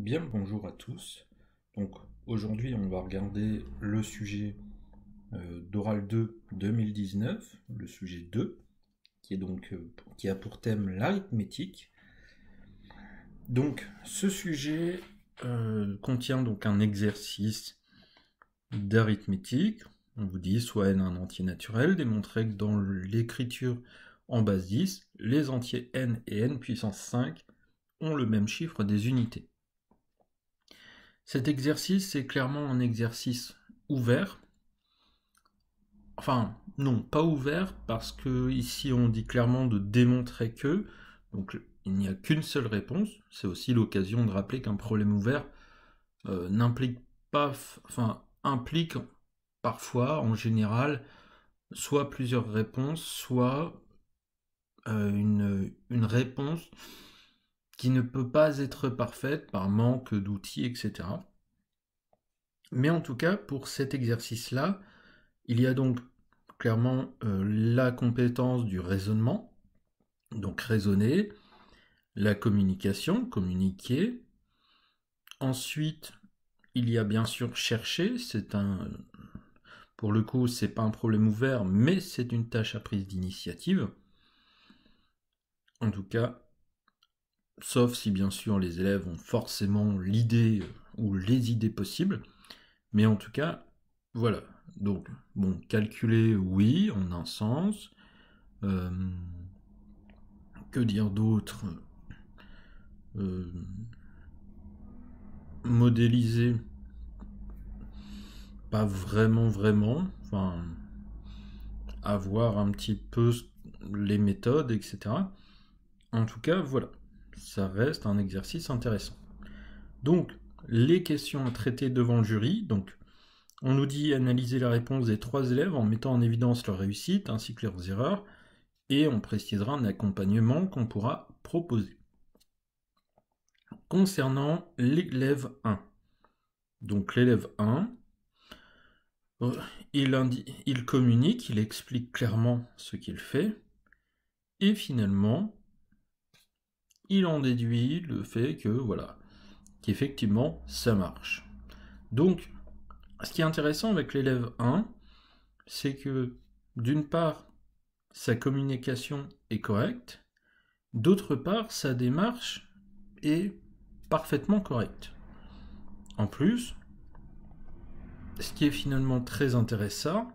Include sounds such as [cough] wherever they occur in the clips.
Bien bonjour à tous. Donc aujourd'hui on va regarder le sujet euh, d'Oral 2 2019, le sujet 2, qui est donc euh, qui a pour thème l'arithmétique. Donc ce sujet euh, contient donc un exercice d'arithmétique. On vous dit soit n un entier naturel, démontrer que dans l'écriture en base 10, les entiers n et n puissance 5 ont le même chiffre des unités. Cet exercice, c'est clairement un exercice ouvert. Enfin, non, pas ouvert, parce que ici on dit clairement de démontrer que. Donc il n'y a qu'une seule réponse. C'est aussi l'occasion de rappeler qu'un problème ouvert euh, n'implique pas, enfin, implique parfois, en général, soit plusieurs réponses, soit euh, une réponse qui ne peut pas être parfaite par manque d'outils, etc. Mais en tout cas, pour cet exercice-là, il y a donc clairement euh, la compétence du raisonnement, donc raisonner, la communication, communiquer. Ensuite, il y a bien sûr chercher, c'est un pour le coup, c'est pas un problème ouvert, mais c'est une tâche à prise d'initiative. En tout cas, sauf si bien sûr les élèves ont forcément l'idée euh, ou les idées possibles. Mais en tout cas, voilà. Donc, bon, calculer, oui, en un sens. Euh, que dire d'autre euh, Modéliser, pas vraiment, vraiment. Enfin, avoir un petit peu les méthodes, etc. En tout cas, voilà ça reste un exercice intéressant. Donc, les questions à traiter devant le jury, donc on nous dit analyser la réponse des trois élèves en mettant en évidence leur réussite ainsi que leurs erreurs, et on précisera un accompagnement qu'on pourra proposer. Concernant l'élève 1. Donc l'élève 1, euh, il, il communique, il explique clairement ce qu'il fait, et finalement, il en déduit le fait que, voilà, qu'effectivement, ça marche. Donc, ce qui est intéressant avec l'élève 1, c'est que, d'une part, sa communication est correcte, d'autre part, sa démarche est parfaitement correcte. En plus, ce qui est finalement très intéressant,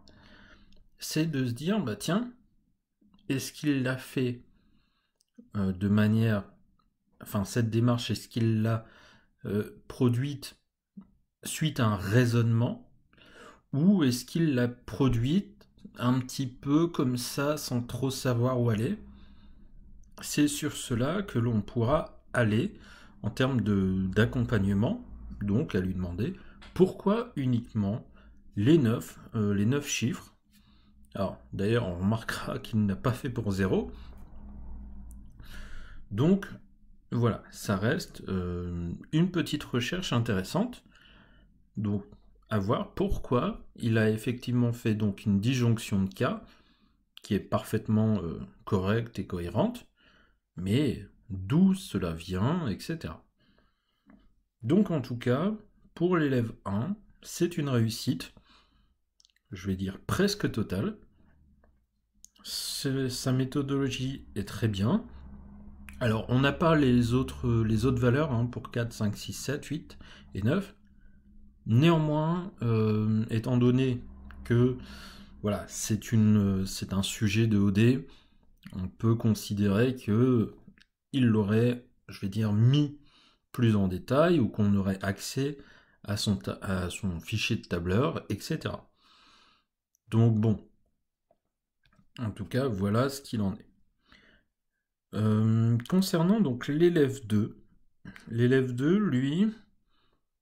c'est de se dire, bah tiens, est-ce qu'il l'a fait euh, de manière enfin cette démarche, est-ce qu'il l'a euh, produite suite à un raisonnement ou est-ce qu'il l'a produite un petit peu comme ça sans trop savoir où aller C'est sur cela que l'on pourra aller en termes d'accompagnement, donc à lui demander pourquoi uniquement les 9, euh, les 9 chiffres. Alors d'ailleurs on remarquera qu'il n'a pas fait pour zéro. Donc voilà, ça reste euh, une petite recherche intéressante. Donc, à voir pourquoi il a effectivement fait donc une disjonction de cas qui est parfaitement euh, correcte et cohérente, mais d'où cela vient, etc. Donc en tout cas, pour l'élève 1, c'est une réussite, je vais dire presque totale. Sa méthodologie est très bien, alors, on n'a pas les autres, les autres valeurs hein, pour 4, 5, 6, 7, 8 et 9. Néanmoins, euh, étant donné que voilà, c'est un sujet de OD, on peut considérer que il l'aurait, je vais dire, mis plus en détail ou qu'on aurait accès à son, à son fichier de tableur, etc. Donc bon, en tout cas, voilà ce qu'il en est. Euh, concernant donc l'élève 2, l'élève 2, lui,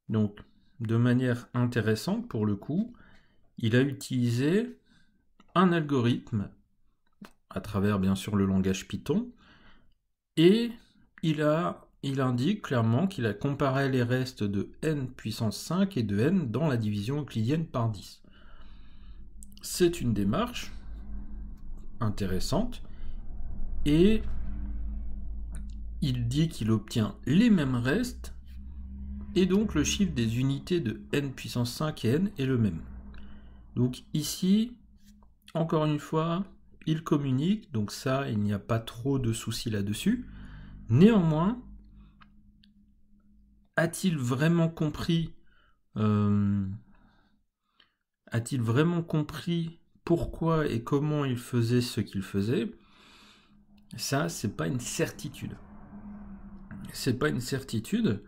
donc de manière intéressante pour le coup, il a utilisé un algorithme à travers bien sûr le langage Python et il, a, il indique clairement qu'il a comparé les restes de n puissance 5 et de n dans la division euclidienne par 10. C'est une démarche intéressante et il dit qu'il obtient les mêmes restes, et donc le chiffre des unités de n puissance 5 et n est le même. Donc ici, encore une fois, il communique, donc ça, il n'y a pas trop de soucis là-dessus. Néanmoins, a-t-il vraiment compris euh, a-t-il vraiment compris pourquoi et comment il faisait ce qu'il faisait Ça, c'est pas une certitude c'est pas une certitude.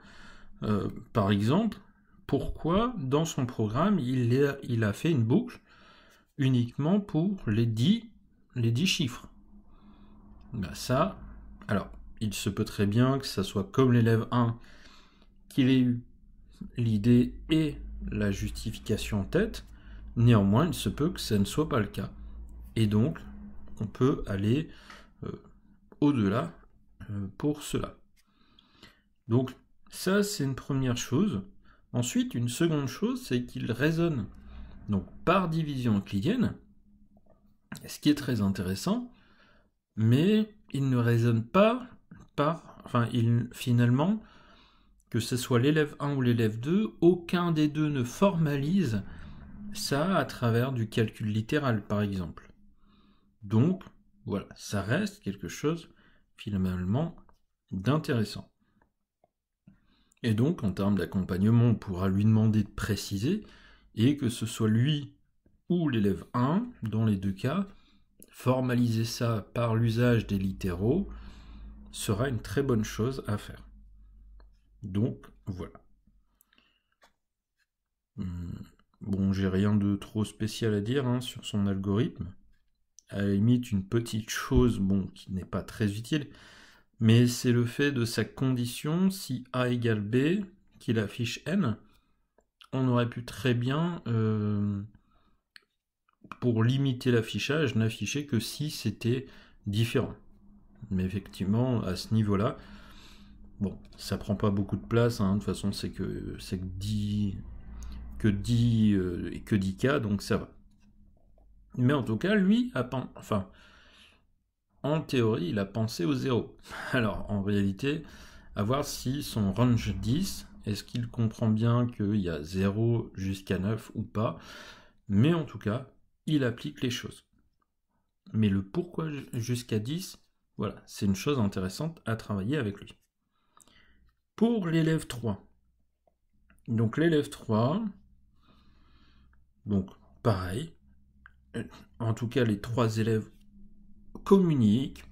Euh, par exemple, pourquoi dans son programme il a, fait une boucle uniquement pour les 10, les chiffres ben Ça, alors, il se peut très bien que ça soit comme l'élève 1 qu'il ait eu l'idée et la justification en tête, néanmoins il se peut que ça ne soit pas le cas. Et donc, on peut aller euh, au-delà euh, pour cela. Donc ça, c'est une première chose. Ensuite, une seconde chose, c'est qu'il raisonne donc par division euclidienne, ce qui est très intéressant, mais il ne raisonne pas par, enfin, il, finalement, que ce soit l'élève 1 ou l'élève 2, aucun des deux ne formalise ça à travers du calcul littéral, par exemple. Donc, voilà, ça reste quelque chose, finalement, d'intéressant. Et donc, en termes d'accompagnement, on pourra lui demander de préciser, et que ce soit lui ou l'élève 1, dans les deux cas, formaliser ça par l'usage des littéraux sera une très bonne chose à faire. Donc, voilà. Hmm, bon, j'ai rien de trop spécial à dire hein, sur son algorithme. À la limite, une petite chose, bon, qui n'est pas très utile, mais c'est le fait de sa condition, si A égale B, qu'il affiche N, on aurait pu très bien, euh, pour limiter l'affichage, n'afficher que si c'était différent. Mais effectivement, à ce niveau-là, bon, ça prend pas beaucoup de place, hein, de toute façon c'est que, c'est que 10 que dit euh, que k donc ça va. Mais en tout cas, lui a enfin, en théorie, il a pensé au zéro. [laughs] Alors, en réalité, à voir si son range 10, est-ce qu'il comprend bien qu'il y a 0 jusqu'à 9 ou pas. Mais en tout cas, il applique les choses. Mais le pourquoi jusqu'à 10, voilà, c'est une chose intéressante à travailler avec lui. Pour l'élève 3. Donc l'élève 3, donc pareil, euh, en tout cas les trois élèves communiquent,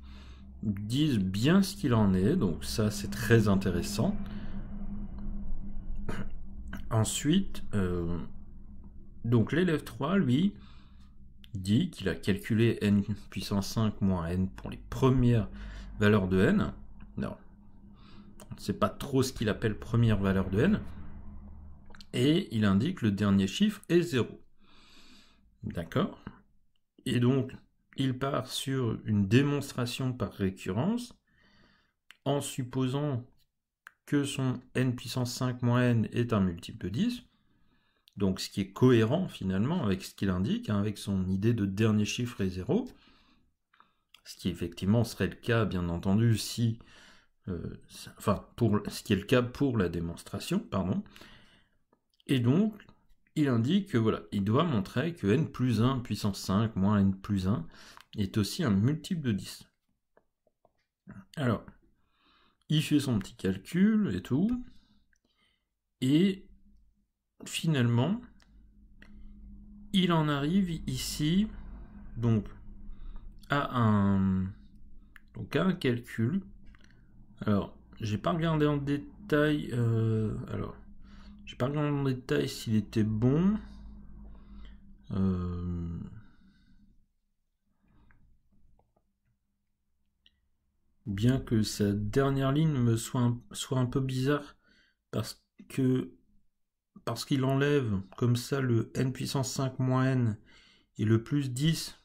disent bien ce qu'il en est, donc ça c'est très intéressant. Ensuite, euh, donc l'élève 3, lui, dit qu'il a calculé n puissance 5 moins n pour les premières valeurs de n. Non, on ne sait pas trop ce qu'il appelle première valeur de n. Et il indique le dernier chiffre est 0. D'accord Et donc, il part sur une démonstration par récurrence en supposant que son n puissance 5 moins n est un multiple de 10, donc ce qui est cohérent finalement avec ce qu'il indique, hein, avec son idée de dernier chiffre est 0, ce qui effectivement serait le cas bien entendu si, euh, enfin pour, ce qui est le cas pour la démonstration, pardon, et donc il indique que voilà, il doit montrer que n plus 1 puissance 5 moins n plus 1 est aussi un multiple de 10. Alors, il fait son petit calcul et tout, et finalement, il en arrive ici, donc, à un, donc à un calcul. Alors, j'ai pas regardé en détail, euh, alors, j'ai pas dans en détail s'il était bon. Euh, bien que sa dernière ligne me soit un, soit un peu bizarre parce que parce qu'il enlève comme ça le n puissance 5 moins n et le plus 10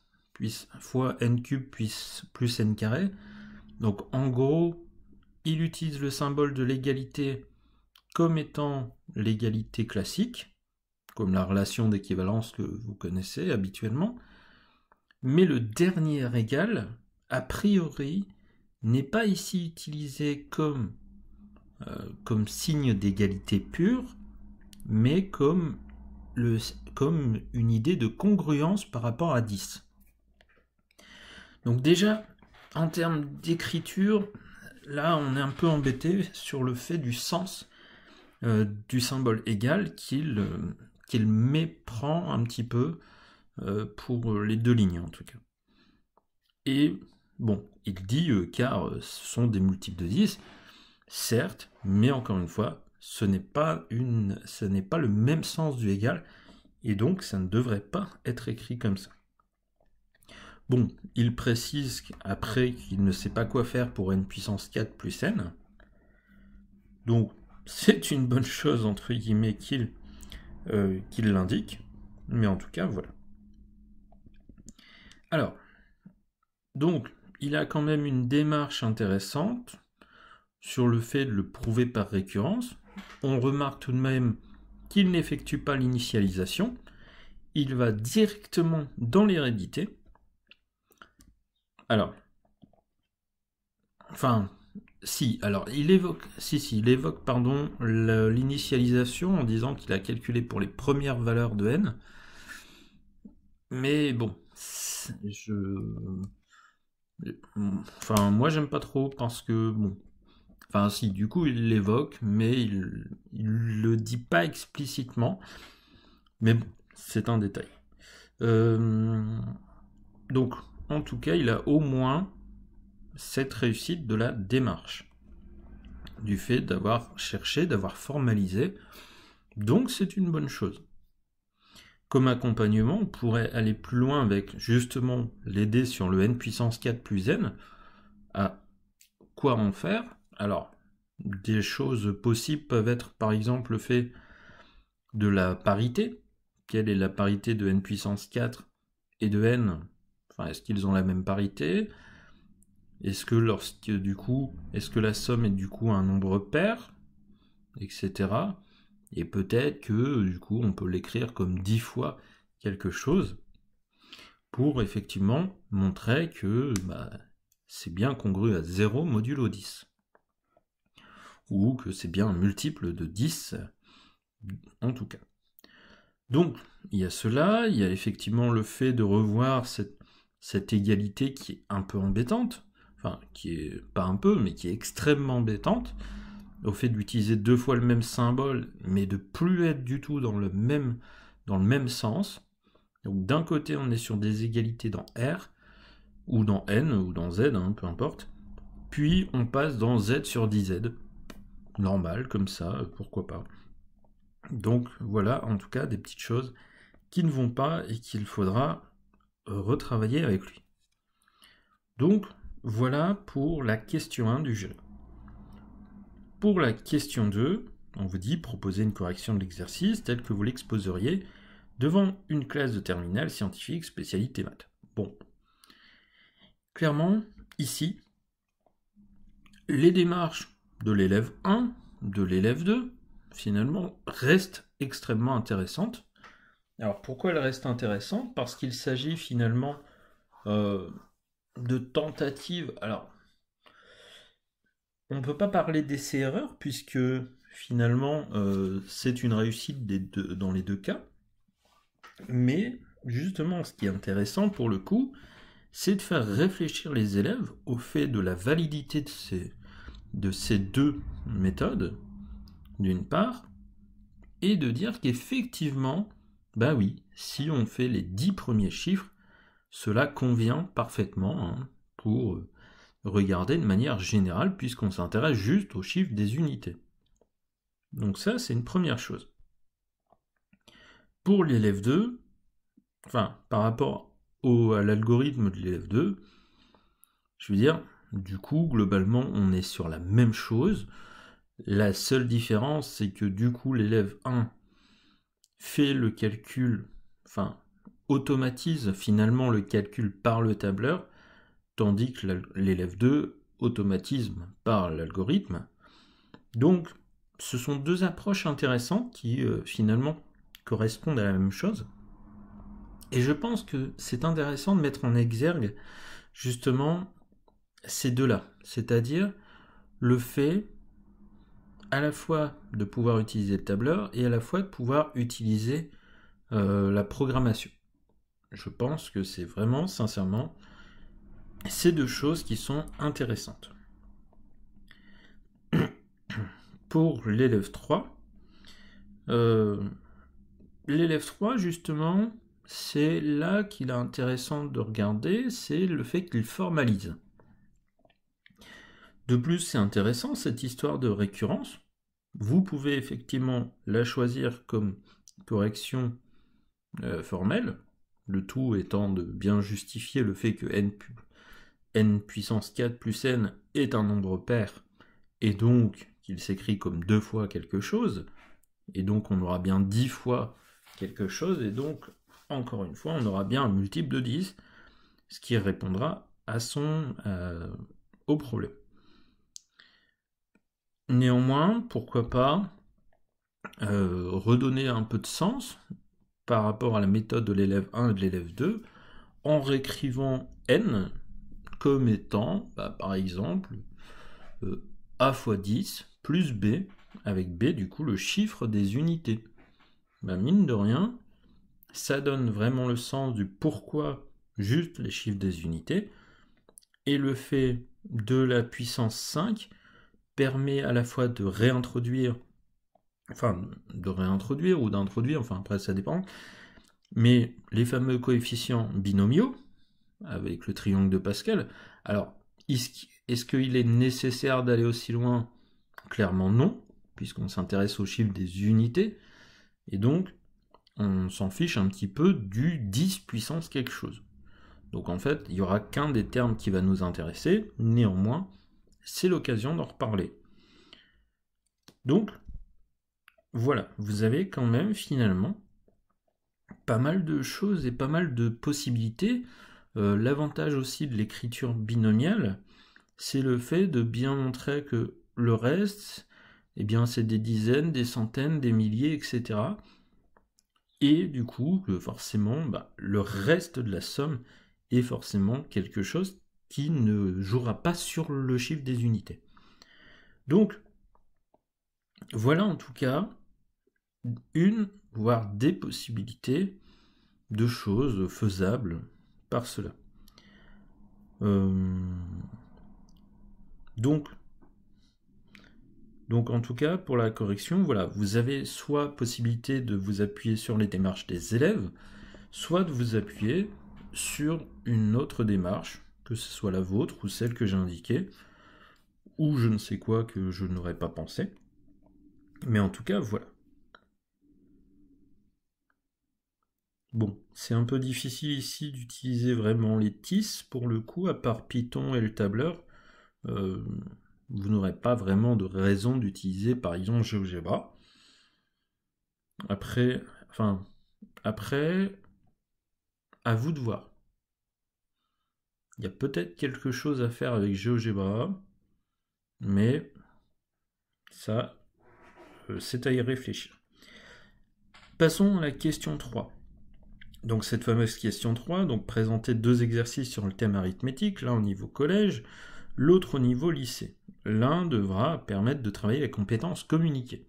fois n cube plus, plus n carré. Donc en gros, il utilise le symbole de l'égalité comme étant l'égalité classique, comme la relation d'équivalence que vous connaissez habituellement, mais le dernier égal, a priori, n'est pas ici utilisé comme, euh, signe d'égalité pure, mais comme, comme une idée de congruence par rapport à 10. Donc déjà, en termes d'écriture, là, on est un peu embêté sur le fait du sens euh, du symbole égal euh, qu'il méprend un petit peu euh, pour les deux lignes en tout cas. Et bon, il dit car ce sont des multiples de 10, certes, mais encore une fois, ce n'est pas, pas le même sens du égal, et donc ça ne devrait pas être écrit comme ça. Bon, il précise après qu'il ne sait pas quoi faire pour n puissance 4 plus n. Donc, c'est une bonne chose, entre guillemets, euh, qu'il l'indique. Mais en tout cas, voilà. Alors, donc, il a quand même une démarche intéressante sur le fait de le prouver par récurrence. On remarque tout de même qu'il n'effectue pas l'initialisation. Il va directement dans l'hérédité. Alors, enfin, si, alors il évoque, si, si, il évoque pardon, l'initialisation en disant qu'il a calculé pour les premières valeurs de n. Mais bon, je. Enfin, moi j'aime pas trop parce que bon. Enfin, si, du coup il l'évoque, mais il, ne le dit pas explicitement. Mais bon, c'est un détail. Euh, donc, en tout cas, il a au moins cette réussite de la démarche, du fait d'avoir cherché, d'avoir formalisé. Donc c'est une bonne chose. Comme accompagnement, on pourrait aller plus loin avec justement l'aider sur le n puissance 4 plus n à quoi en faire. Alors, des choses possibles peuvent être par exemple le fait de la parité. Quelle est la parité de n puissance 4 et de n Enfin, est-ce qu'ils ont la même parité est-ce que coup, est-ce que la somme est du coup un nombre pair, etc. Et peut-être que du coup, on peut l'écrire comme 10 fois quelque chose pour effectivement montrer que bah, c'est bien congru à 0 modulo 10. Ou que c'est bien un multiple de 10, en tout cas. Donc, il y a cela, il y a effectivement le fait de revoir cette égalité qui est un peu embêtante, enfin qui est pas un peu, mais qui est extrêmement embêtante, au fait d'utiliser deux fois le même symbole, mais de plus être du tout dans le même, dans le même sens. Donc d'un côté on est sur des égalités dans R, ou dans N, ou dans Z, hein, peu importe. Puis on passe dans Z sur 10Z. Normal, comme ça, pourquoi pas. Donc voilà en tout cas des petites choses qui ne vont pas et qu'il faudra euh, retravailler avec lui. Donc voilà pour la question 1 du jeu. Pour la question 2, on vous dit proposer une correction de l'exercice telle que vous l'exposeriez devant une classe de terminale scientifique spécialité maths. Bon. Clairement, ici, les démarches de l'élève 1, de l'élève 2, finalement, restent extrêmement intéressantes. Alors pourquoi elles restent intéressantes Parce qu'il s'agit finalement euh, de tentatives. Alors, on ne peut pas parler d'essai-erreur, puisque finalement euh, c'est une réussite dans les deux cas. Mais justement, ce qui est intéressant pour le coup, c'est de faire réfléchir les élèves au fait de la validité de ces, de ces deux méthodes, d'une part, et de dire qu'effectivement, bah oui, si on fait les dix premiers chiffres, cela convient parfaitement hein, pour euh, regarder de manière générale puisqu'on s'intéresse juste au chiffre des unités. Donc ça, c'est une première chose. Pour l'élève 2, enfin, par rapport au, à l'algorithme de l'élève 2, je veux dire, du coup, globalement, on est sur la même chose. La seule différence, c'est que du coup, l'élève 1 fait le calcul, enfin, automatise finalement le calcul par le tableur, tandis que l'élève 2 automatise par l'algorithme. Donc, ce sont deux approches intéressantes qui euh, finalement correspondent à la même chose. Et je pense que c'est intéressant de mettre en exergue justement ces deux-là, c'est-à-dire le fait à la fois de pouvoir utiliser le tableur et à la fois de pouvoir utiliser euh, la programmation je pense que c'est vraiment, sincèrement, ces deux choses qui sont intéressantes. [coughs] Pour l'élève 3, euh, l'élève 3, justement, c'est là qu'il est intéressant de regarder, c'est le fait qu'il formalise. De plus, c'est intéressant cette histoire de récurrence. Vous pouvez effectivement la choisir comme correction euh, formelle, le tout étant de bien justifier le fait que n, puissance 4 plus n est un nombre pair, et donc qu'il s'écrit comme deux fois quelque chose, et donc on aura bien dix fois quelque chose, et donc encore une fois on aura bien un multiple de 10, ce qui répondra à son, euh, au problème. Néanmoins, pourquoi pas euh, redonner un peu de sens par rapport à la méthode de l'élève 1 et de l'élève 2 en réécrivant n comme étant, bah, par exemple, euh, a fois 10 plus b, avec b du coup le chiffre des unités. Bah, mine de rien, ça donne vraiment le sens du pourquoi juste les chiffres des unités, et le fait de la puissance 5 permet à la fois de réintroduire enfin de réintroduire ou d'introduire, enfin après ça dépend, mais les fameux coefficients binomiaux avec le triangle de Pascal, alors est-ce qu'il est nécessaire d'aller aussi loin Clairement non, puisqu'on s'intéresse au chiffre des unités, et donc on s'en fiche un petit peu du 10 puissance quelque chose. Donc en fait, il n'y aura qu'un des termes qui va nous intéresser, néanmoins, c'est l'occasion d'en reparler. Donc, voilà, vous avez quand même finalement pas mal de choses et pas mal de possibilités. Euh, l'avantage aussi de l'écriture binomiale, c'est le fait de bien montrer que le reste, eh bien, c'est des dizaines, des centaines, des milliers, etc. Et du coup, forcément, bah, le reste de la somme est forcément quelque chose qui ne jouera pas sur le chiffre des unités. Donc, voilà en tout cas une, voire des possibilités de choses faisables par cela. Euh, donc, donc en tout cas, pour la correction, voilà, vous avez soit possibilité de vous appuyer sur les démarches des élèves, soit de vous appuyer sur une autre démarche, que ce soit la vôtre ou celle que j'ai indiquée, ou je ne sais quoi que je n'aurais pas pensé. Mais en tout cas, voilà. Bon, c'est un peu difficile ici d'utiliser vraiment les TIS pour le coup, à part Python et le tableur. Euh, vous n'aurez pas vraiment de raison d'utiliser par exemple GeoGebra. Après, enfin, après, à vous de voir. Il y a peut-être quelque chose à faire avec GeoGebra, mais ça, euh, c'est à y réfléchir. Passons à la question 3. Donc cette fameuse question 3, donc présenter deux exercices sur le thème arithmétique, l'un au niveau collège, l'autre au niveau lycée. L'un devra permettre de travailler la compétence communiquée.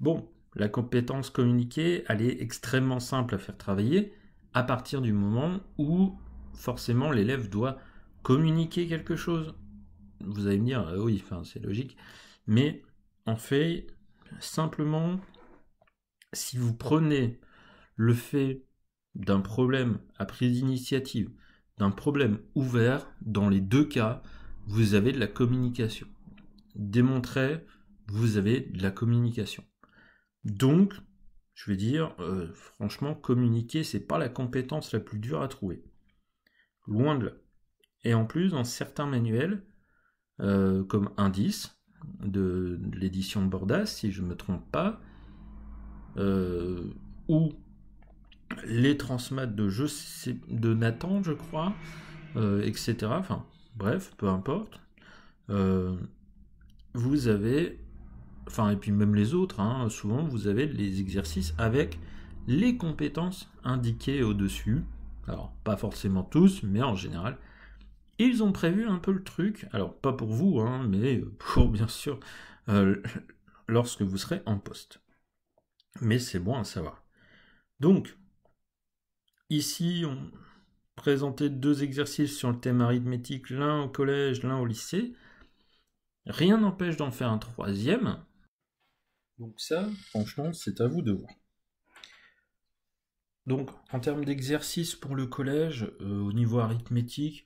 Bon, la compétence communiquée, elle est extrêmement simple à faire travailler à partir du moment où forcément l'élève doit communiquer quelque chose. Vous allez me dire, ah oui, c'est logique, mais en fait, Simplement, si vous prenez le fait d'un problème à prise d'initiative, d'un problème ouvert, dans les deux cas, vous avez de la communication. Démontrer, vous avez de la communication. Donc, je vais dire, euh, franchement, communiquer, c'est pas la compétence la plus dure à trouver. Loin de là. Et en plus, dans certains manuels, euh, comme indice, de, l'édition de Bordas, si je ne me trompe pas, euh, ou les transmats de de Nathan, je crois, euh, etc. Enfin, bref, peu importe. Euh, vous avez, enfin, et puis même les autres, hein, souvent vous avez les exercices avec les compétences indiquées au-dessus. Alors, pas forcément tous, mais en général, ils ont prévu un peu le truc, alors pas pour vous, hein, mais euh, [laughs] pour bien sûr euh, [laughs] lorsque vous serez en poste. Mais c'est bon à savoir. Donc, ici, on présentait deux exercices sur le thème arithmétique, l'un au collège, l'un au lycée. Rien n'empêche d'en faire un troisième. Donc ça, franchement, c'est à vous de voir. Donc, en termes d'exercice pour le collège, euh, au niveau arithmétique,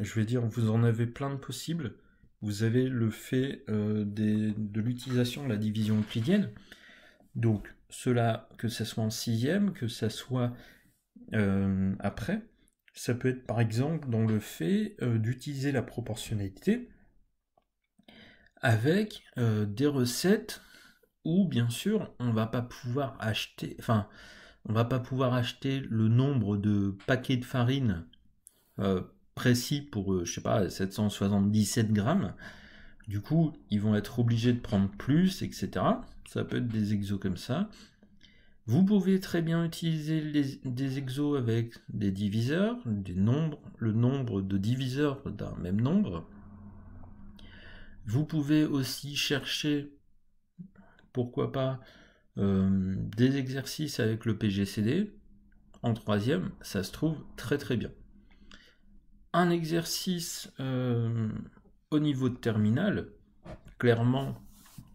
je vais dire, vous en avez plein de possibles. Vous avez le fait euh, de l'utilisation de la division euclidienne. Donc, cela, que ce soit en sixième, que ce soit euh, après, ça peut être par exemple dans le fait euh, d'utiliser la proportionnalité avec des recettes où, bien sûr, on va pas pouvoir acheter, enfin, on va pas pouvoir acheter le nombre de paquets de farine précis pour, euh, je sais pas, 777 grammes. Du coup, ils vont être obligés de prendre plus, etc. Ça peut être des exos comme ça. Vous pouvez très bien utiliser des exos avec des diviseurs, des nombres, le nombre de diviseurs d'un même nombre. Vous pouvez aussi chercher, pourquoi pas, euh, des exercices avec le PGCD. En troisième, ça se trouve très très bien un exercice euh, au niveau de terminal, clairement,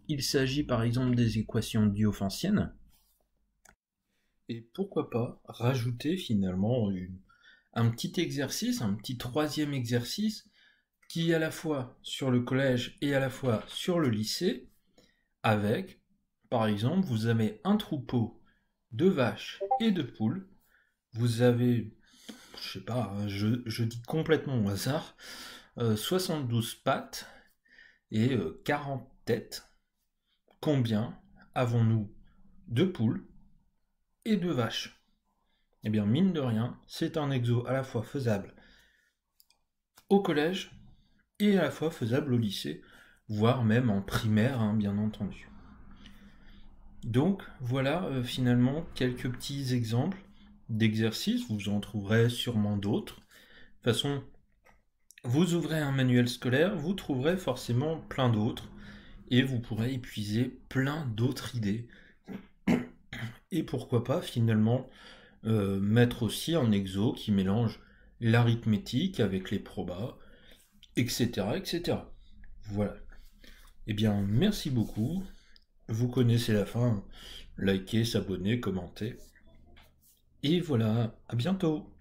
il s'agit par exemple des équations diophantiennes. Et pourquoi pas rajouter finalement un petit exercice, un petit troisième exercice qui est à la fois sur le collège et à la fois sur le lycée, avec, par exemple, vous avez un troupeau de vaches et de poules, vous avez je sais pas, hein, je, dis complètement au hasard, 72 euh, pattes et 40 euh, têtes, combien avons-nous de poules et de vaches Eh bien, mine de rien, c'est un exo à la fois faisable au collège et à la fois faisable au lycée, voire même en primaire, hein, bien entendu. Donc voilà euh, finalement quelques petits exemples d'exercices, vous en trouverez sûrement d'autres. De toute façon, vous ouvrez un manuel scolaire, vous trouverez forcément plein d'autres et vous pourrez épuiser plein d'autres idées. Et pourquoi pas finalement euh, mettre aussi un exo qui mélange l'arithmétique avec les probas, etc. etc. Voilà. Eh bien, merci beaucoup. Vous connaissez la fin. Likez, s'abonner, commentez et voilà, à bientôt